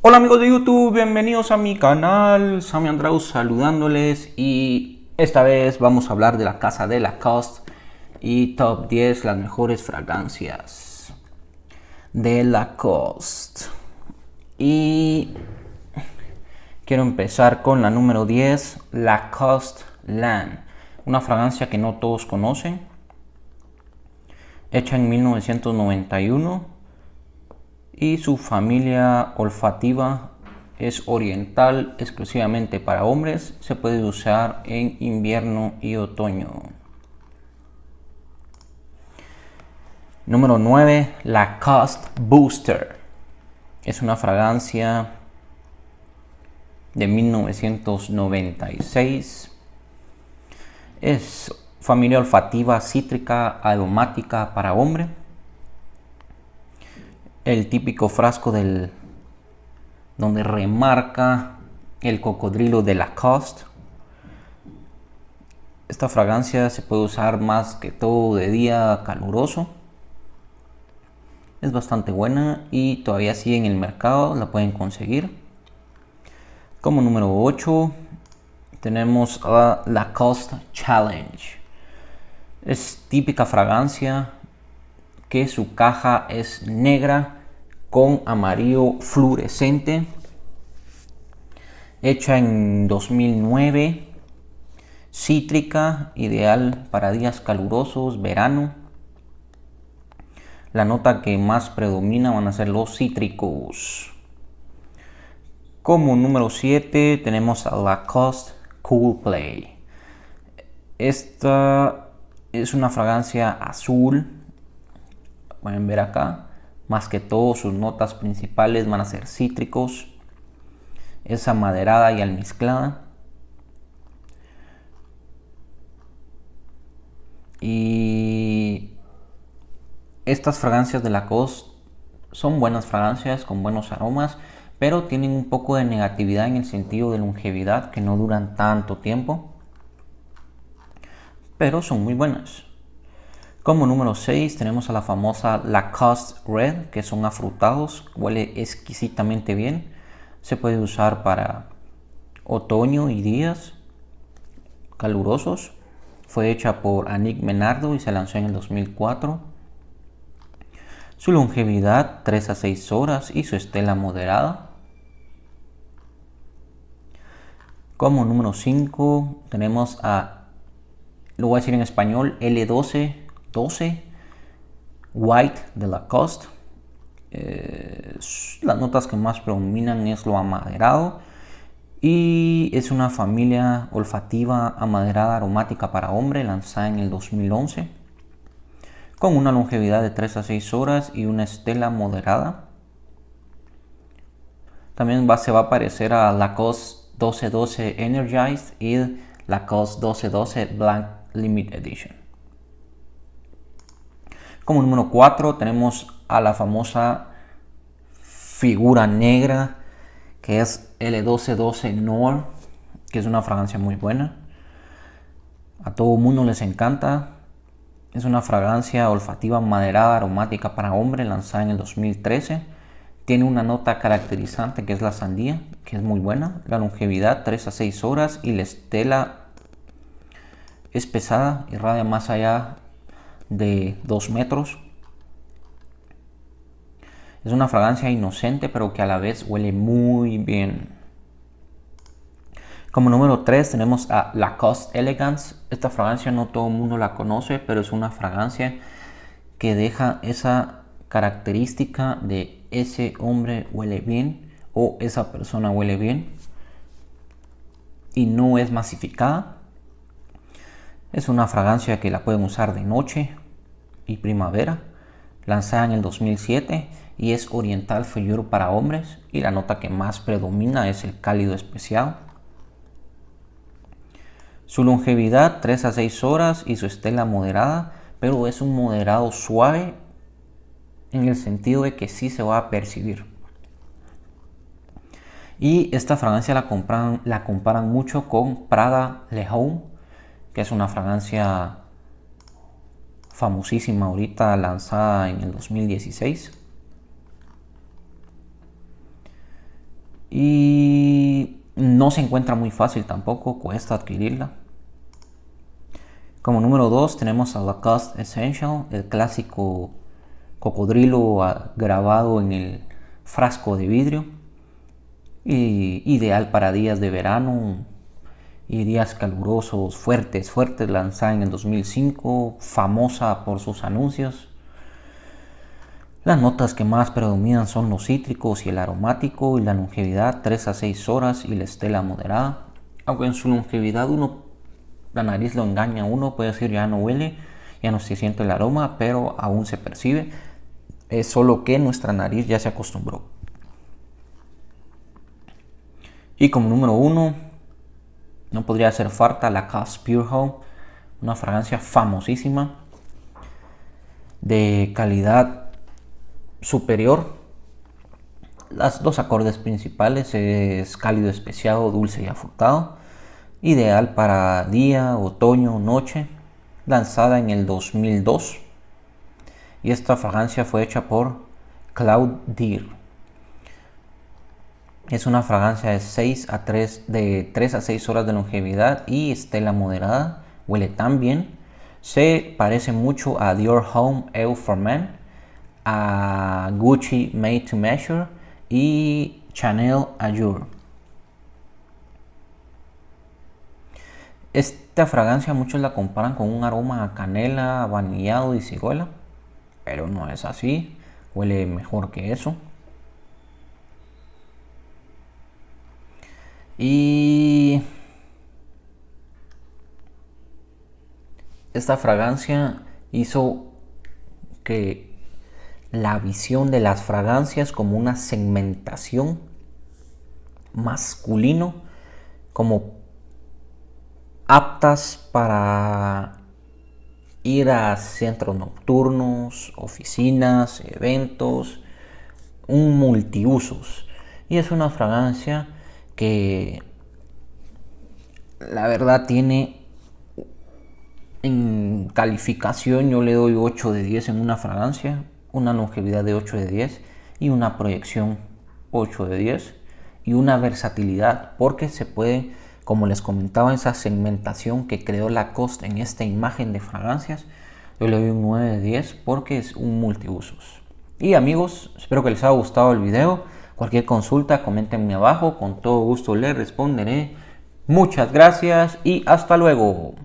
Hola amigos de YouTube, bienvenidos a mi canal, Sammy Andraus saludándoles y esta vez vamos a hablar de la casa de Lacoste y top 10 las mejores fragancias de Lacoste. Y quiero empezar con la número 10, Lacoste Land, una fragancia que no todos conocen, hecha en 1991 y su familia olfativa es oriental exclusivamente para hombres, se puede usar en invierno y otoño. Número 9, Lacoste Booster. Es una fragancia de 1996. Es familia olfativa cítrica aromática para hombre el típico frasco del donde remarca el cocodrilo de Lacoste. Esta fragancia se puede usar más que todo de día caluroso. Es bastante buena y todavía sigue en el mercado, la pueden conseguir. Como número 8 tenemos la Lacoste Challenge. Es típica fragancia que su caja es negra con amarillo fluorescente hecha en 2009 cítrica ideal para días calurosos verano la nota que más predomina van a ser los cítricos como número 7 tenemos a Lacoste Cool Play esta es una fragancia azul pueden ver acá más que todo sus notas principales van a ser cítricos, esa amaderada y almizclada. Y estas fragancias de Lacoste son buenas fragancias con buenos aromas, pero tienen un poco de negatividad en el sentido de longevidad que no duran tanto tiempo, pero son muy buenas. Como número 6 tenemos a la famosa Lacoste Red, que son afrutados, huele exquisitamente bien. Se puede usar para otoño y días calurosos. Fue hecha por Anik Menardo y se lanzó en el 2004. Su longevidad 3 a 6 horas y su estela moderada. Como número 5 tenemos a, lo voy a decir en español, L12 12, White de Lacoste. Eh, las notas que más predominan es lo amaderado y es una familia olfativa amaderada aromática para hombre lanzada en el 2011 con una longevidad de 3 a 6 horas y una estela moderada. También va, se va a parecer a Lacoste 1212 Energized y Lacoste 1212 Black Limited Edition. Como número 4 tenemos a la famosa figura negra que es L1212 Noir, que es una fragancia muy buena. A todo mundo les encanta. Es una fragancia olfativa maderada aromática para hombre lanzada en el 2013. Tiene una nota caracterizante que es la sandía, que es muy buena. La longevidad 3 a 6 horas y la estela es pesada, y irradia más allá de 2 metros. Es una fragancia inocente, pero que a la vez huele muy bien. Como número 3 tenemos a Lacoste Elegance. Esta fragancia no todo el mundo la conoce, pero es una fragancia que deja esa característica de ese hombre huele bien o esa persona huele bien. Y no es masificada. Es una fragancia que la pueden usar de noche y primavera. Lanzada en el 2007 y es oriental Fillure para hombres y la nota que más predomina es el cálido especial. Su longevidad 3 a 6 horas y su estela moderada, pero es un moderado suave en el sentido de que sí se va a percibir. Y esta fragancia la, la comparan mucho con Prada Le Homme es una fragancia famosísima ahorita lanzada en el 2016. Y no se encuentra muy fácil tampoco, cuesta adquirirla. Como número 2 tenemos a Lacoste Essential, el clásico cocodrilo ah, grabado en el frasco de vidrio. ideal para días de verano, y días calurosos, fuertes, fuertes, lanzada en el 2005, famosa por sus anuncios. Las notas que más predominan son los cítricos y el aromático y la longevidad 3 a 6 horas y la estela moderada. Aunque en su longevidad uno, la nariz lo engaña uno, puede decir ya no huele, ya no se siente el aroma, pero aún se percibe. Es solo que nuestra nariz ya se acostumbró. Y como número uno, no podría hacer falta la Cass Pure Home, una fragancia famosísima de calidad superior. Las dos acordes principales es cálido especiado, dulce y afrutado, ideal para día, otoño, noche, lanzada en el 2002. Y esta fragancia fue hecha por Claude Deer. Es una fragancia de 6 a 3, de a 6 horas de longevidad y estela moderada. Huele tan bien. Se parece mucho a Dior Home Eau for Men, a Gucci Made to Measure y Chanel Azure. Esta fragancia muchos la comparan con un aroma a canela, vanillado y ciruela, pero no es así. Huele mejor que eso. Y esta fragancia hizo que la visión de las fragancias como una segmentación masculino, como aptas para ir a centros nocturnos, oficinas, eventos, un multiusos. Y es una fragancia que la verdad tiene en calificación yo le doy 8 de 10 en una fragancia, una longevidad de 8 de 10 y una proyección 8 de 10 y una versatilidad porque se puede, como les comentaba, esa segmentación que creó la costa en esta imagen de fragancias, yo le doy un 9 de 10 porque es un multiusos. Y amigos, espero que les haya gustado el video. Cualquier consulta, coméntenme abajo, con todo gusto le responderé. Muchas gracias y hasta luego.